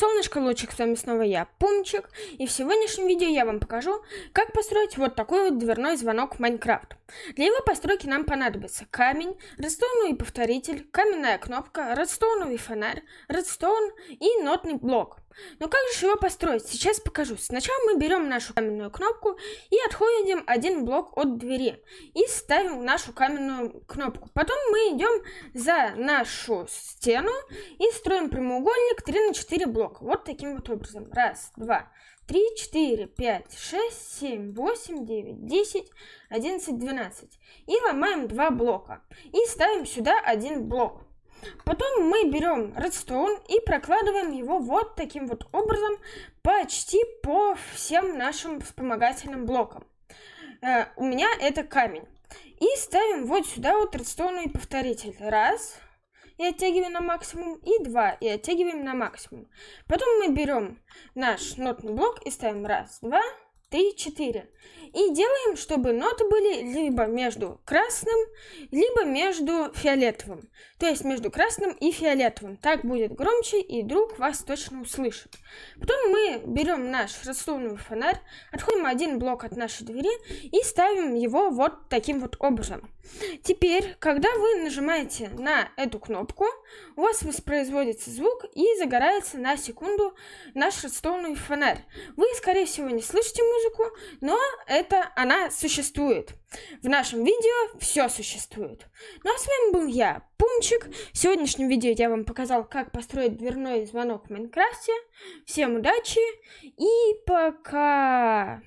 солнышко лучик, с вами снова я, Пумчик, и в сегодняшнем видео я вам покажу, как построить вот такой вот дверной звонок в Майнкрафт. Для его постройки нам понадобится камень, редстоуновый повторитель, каменная кнопка, редстоуновый фонарь, редстоун и нотный блок. Но как же его построить? Сейчас покажу. Сначала мы берем нашу каменную кнопку и отходим один блок от двери. И ставим нашу каменную кнопку. Потом мы идем за нашу стену и строим прямоугольник 3 на 4 блока. Вот таким вот образом. Раз, два, 3, 4, 5, 6, 7, 8, 9, 10, 11, 12. И ломаем два блока. И ставим сюда один блок. Потом мы берем редстоун и прокладываем его вот таким вот образом почти по всем нашим вспомогательным блокам. Э, у меня это камень. И ставим вот сюда вот редстоунный повторитель. Раз, и оттягиваем на максимум, и 2, и оттягиваем на максимум. Потом мы берем наш нотный блок и ставим раз, два, 3, 4. И делаем, чтобы ноты были либо между красным, либо между фиолетовым. То есть между красным и фиолетовым. Так будет громче, и друг вас точно услышит. Потом мы берем наш рассунный фонарь, отходим один блок от нашей двери и ставим его вот таким вот образом. Теперь, когда вы нажимаете на эту кнопку, у вас воспроизводится звук и загорается на секунду наш рассунный фонарь. Вы, скорее всего, не слышите музыку, музыку, но это она существует. В нашем видео все существует. Ну а с вами был я, Пумчик. В сегодняшнем видео я вам показал, как построить дверной звонок в Майнкрафте. Всем удачи и пока!